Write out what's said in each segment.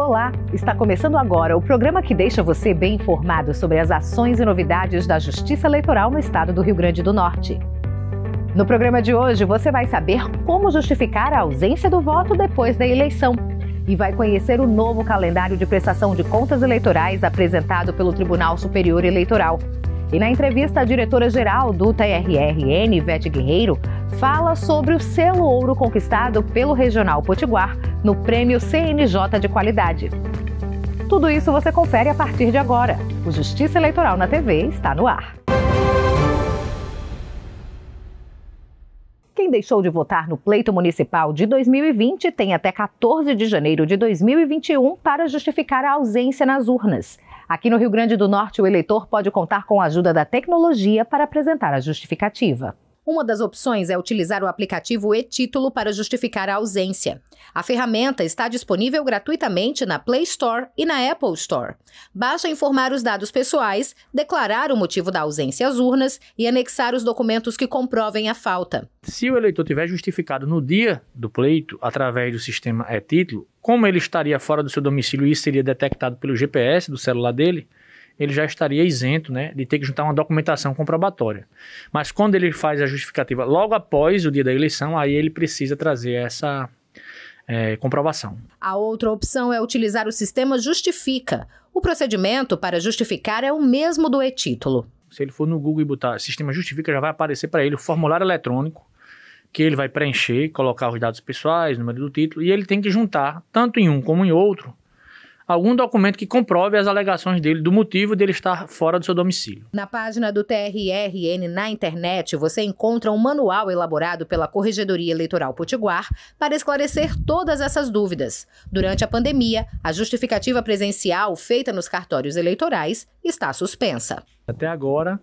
Olá! Está começando agora o programa que deixa você bem informado sobre as ações e novidades da Justiça Eleitoral no estado do Rio Grande do Norte. No programa de hoje, você vai saber como justificar a ausência do voto depois da eleição e vai conhecer o novo calendário de prestação de contas eleitorais apresentado pelo Tribunal Superior Eleitoral. E na entrevista, a diretora-geral do TRRN, Vete Guerreiro, fala sobre o selo ouro conquistado pelo Regional Potiguar no Prêmio CNJ de Qualidade. Tudo isso você confere a partir de agora. O Justiça Eleitoral na TV está no ar. Quem deixou de votar no pleito municipal de 2020 tem até 14 de janeiro de 2021 para justificar a ausência nas urnas. Aqui no Rio Grande do Norte, o eleitor pode contar com a ajuda da tecnologia para apresentar a justificativa. Uma das opções é utilizar o aplicativo e-Título para justificar a ausência. A ferramenta está disponível gratuitamente na Play Store e na Apple Store. Basta informar os dados pessoais, declarar o motivo da ausência às urnas e anexar os documentos que comprovem a falta. Se o eleitor tiver justificado no dia do pleito, através do sistema e-Título, como ele estaria fora do seu domicílio e isso seria detectado pelo GPS do celular dele, ele já estaria isento né, de ter que juntar uma documentação comprobatória. Mas quando ele faz a justificativa logo após o dia da eleição, aí ele precisa trazer essa é, comprovação. A outra opção é utilizar o sistema Justifica. O procedimento para justificar é o mesmo do e-título. Se ele for no Google e botar sistema Justifica, já vai aparecer para ele o formulário eletrônico que ele vai preencher, colocar os dados pessoais, número do título, e ele tem que juntar, tanto em um como em outro, algum documento que comprove as alegações dele do motivo dele estar fora do seu domicílio. Na página do TRRN na internet, você encontra um manual elaborado pela Corregedoria Eleitoral Potiguar para esclarecer todas essas dúvidas. Durante a pandemia, a justificativa presencial feita nos cartórios eleitorais está suspensa. Até agora,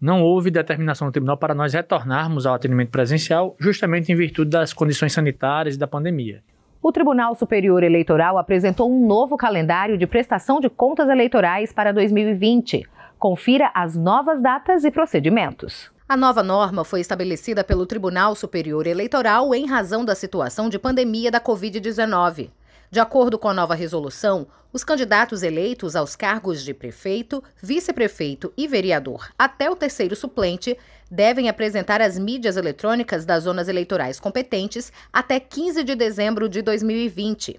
não houve determinação do tribunal para nós retornarmos ao atendimento presencial, justamente em virtude das condições sanitárias e da pandemia o Tribunal Superior Eleitoral apresentou um novo calendário de prestação de contas eleitorais para 2020. Confira as novas datas e procedimentos. A nova norma foi estabelecida pelo Tribunal Superior Eleitoral em razão da situação de pandemia da Covid-19. De acordo com a nova resolução, os candidatos eleitos aos cargos de prefeito, vice-prefeito e vereador até o terceiro suplente devem apresentar as mídias eletrônicas das zonas eleitorais competentes até 15 de dezembro de 2020.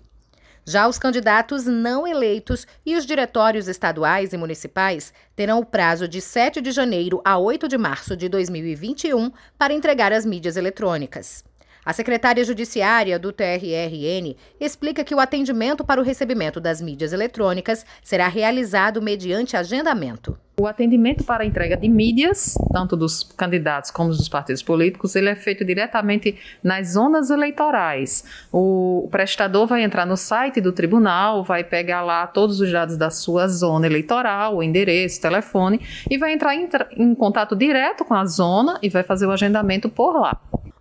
Já os candidatos não eleitos e os diretórios estaduais e municipais terão o prazo de 7 de janeiro a 8 de março de 2021 para entregar as mídias eletrônicas. A secretária judiciária do TRRN explica que o atendimento para o recebimento das mídias eletrônicas será realizado mediante agendamento. O atendimento para a entrega de mídias, tanto dos candidatos como dos partidos políticos, ele é feito diretamente nas zonas eleitorais. O prestador vai entrar no site do tribunal, vai pegar lá todos os dados da sua zona eleitoral, o endereço, telefone, e vai entrar em, em contato direto com a zona e vai fazer o agendamento por lá.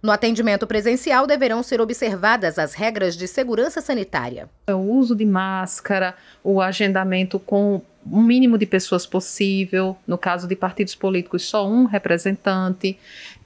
No atendimento presencial, deverão ser observadas as regras de segurança sanitária. É o uso de máscara, o agendamento com o mínimo de pessoas possível, no caso de partidos políticos, só um representante,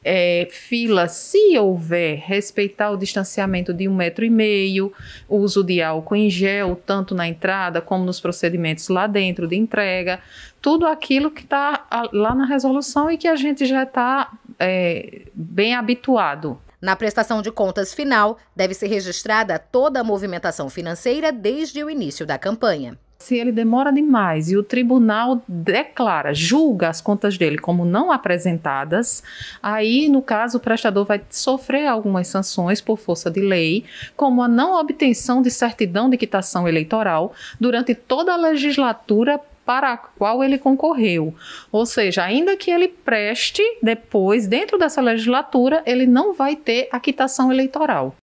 é, fila, se houver, respeitar o distanciamento de um metro e meio, uso de álcool em gel, tanto na entrada como nos procedimentos lá dentro de entrega, tudo aquilo que está lá na resolução e que a gente já está é, bem habituado. Na prestação de contas final, deve ser registrada toda a movimentação financeira desde o início da campanha. Se ele demora demais e o tribunal declara, julga as contas dele como não apresentadas, aí, no caso, o prestador vai sofrer algumas sanções por força de lei, como a não obtenção de certidão de quitação eleitoral durante toda a legislatura para a qual ele concorreu. Ou seja, ainda que ele preste depois, dentro dessa legislatura, ele não vai ter a quitação eleitoral.